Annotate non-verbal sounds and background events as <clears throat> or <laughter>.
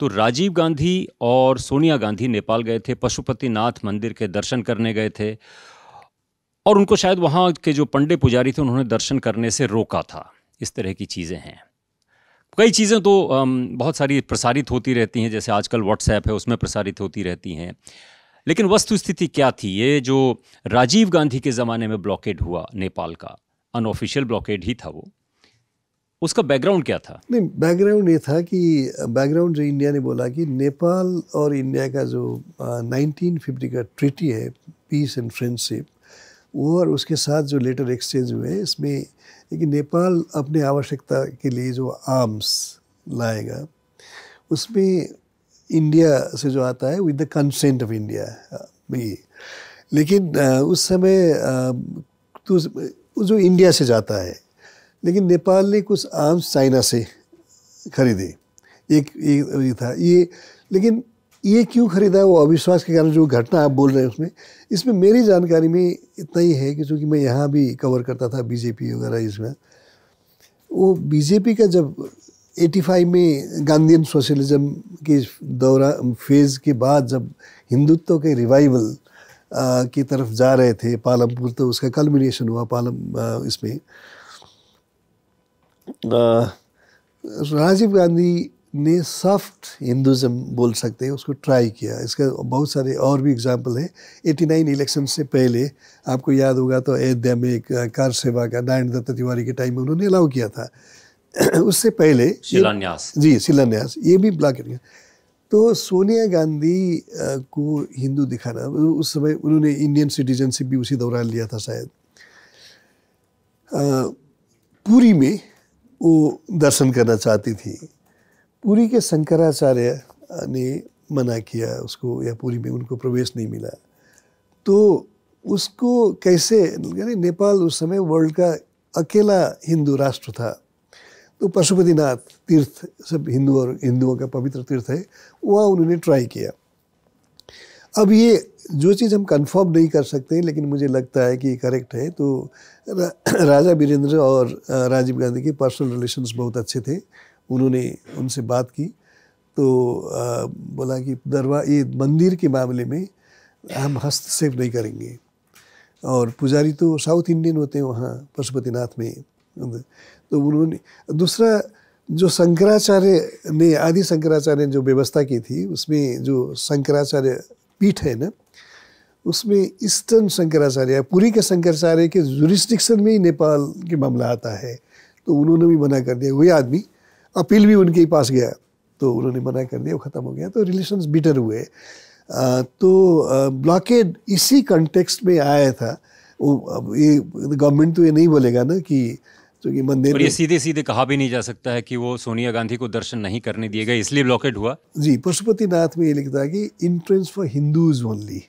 तो राजीव गांधी और सोनिया गांधी नेपाल गए थे पशुपतिनाथ मंदिर के दर्शन करने गए थे और उनको शायद वहाँ के जो पंडे पुजारी थे उन्होंने दर्शन करने से रोका था इस तरह की चीज़ें हैं कई चीज़ें तो बहुत सारी प्रसारित होती रहती हैं जैसे आजकल व्हाट्सएप है उसमें प्रसारित होती रहती हैं लेकिन वस्तु स्थिति क्या थी ये जो राजीव गांधी के ज़माने में ब्लॉकेड हुआ नेपाल का अनऑफिशियल ब्लॉकेड ही था वो उसका बैकग्राउंड क्या था नहीं बैकग्राउंड ये था कि बैकग्राउंड जो इंडिया ने बोला कि नेपाल और इंडिया का जो नाइनटीन फिफ्टी का ट्रिटी है पीस एंड फ्रेंडशिप वो और उसके साथ जो लेटर एक्सचेंज हुए इसमें कि नेपाल अपने आवश्यकता के लिए जो आर्म्स लाएगा उसमें इंडिया से जो आता है with the consent of India भी लेकिन उस समय तो जो इंडिया से जाता है लेकिन नेपाल ने कुछ आम चाइना से खरीदे एक ये था ये लेकिन ये क्यों खरीदा वो अविश्वास के कारण जो घटना आप बोल रहे हैं उसमें इसमें मेरी जानकारी में इतना ही है कि चूँकि मैं यहाँ भी कवर करता था बीजेपी वगैरह इसमें वो बीजेपी का जब 85 में गांधीन सोशलिज्म के दौरा फेज़ के बाद जब हिंदुत्व के रिवाइवल की तरफ जा रहे थे पालमपुर तो उसका कल्मिनेशन हुआ पालम इसमें राजीव गांधी ने सॉफ्ट हिंदुज़म बोल सकते हैं उसको ट्राई किया इसका बहुत सारे और भी एग्जाम्पल एटी 89 इलेक्शन से पहले आपको याद होगा तो अयोध्या में एक कार सेवा का नारायण दत्त तिवारी के टाइम में उन्होंने अलाउ किया था <clears throat> उससे पहले शिलान्यास जी शिलान्यास ये भी ब्लॉक तो सोनिया गांधी को हिंदू दिखाना उस समय उन्होंने इंडियन सिटीजनशिप भी उसी दौरान लिया था शायद पूरी में वो दर्शन करना चाहती थी पूरी के शंकराचार्य ने मना किया उसको या पूरी में उनको प्रवेश नहीं मिला तो उसको कैसे यानी नेपाल उस समय वर्ल्ड का अकेला हिंदू राष्ट्र था तो पशुपतिनाथ तीर्थ सब हिंदू और हिंदुओं का पवित्र तीर्थ है वह उन्होंने ट्राई किया अब ये जो चीज़ हम कंफर्म नहीं कर सकते लेकिन मुझे लगता है कि करेक्ट है तो राजा वीरेंद्र और राजीव गांधी के पर्सनल रिलेशंस बहुत अच्छे थे उन्होंने उनसे बात की तो आ, बोला कि दरवा ये मंदिर के मामले में हम हस्तक्षेप नहीं करेंगे और पुजारी तो साउथ इंडियन होते हैं वहाँ पशुपतिनाथ में तो उन्होंने दूसरा जो शंकराचार्य ने आदि शंकराचार्य ने जो व्यवस्था की थी उसमें जो शंकराचार्य पीठ है ना उसमें ईस्टर्न शंकराचार्य पुरी के शंकराचार्य के जुरिस्टिक्शन में ही नेपाल के मामला आता है तो उन्होंने भी मना कर दिया वही आदमी अपील भी उनके ही पास गया तो उन्होंने मना कर दिया वो ख़त्म हो गया तो रिलेशन बिटर हुए आ, तो ब्लॉकेड इसी कंटेक्स्ट में आया था वो ये गवर्नमेंट तो ये नहीं बोलेगा ना कि क्योंकि मंदिर और ये सीधे सीधे कहा भी नहीं जा सकता है कि वो सोनिया गांधी को दर्शन नहीं करने दिए गए इसलिए ब्लॉकेट हुआ जी पशुपतिनाथ में ये लिखता है कि इंट्रेंस फॉर हिंदूज ओनली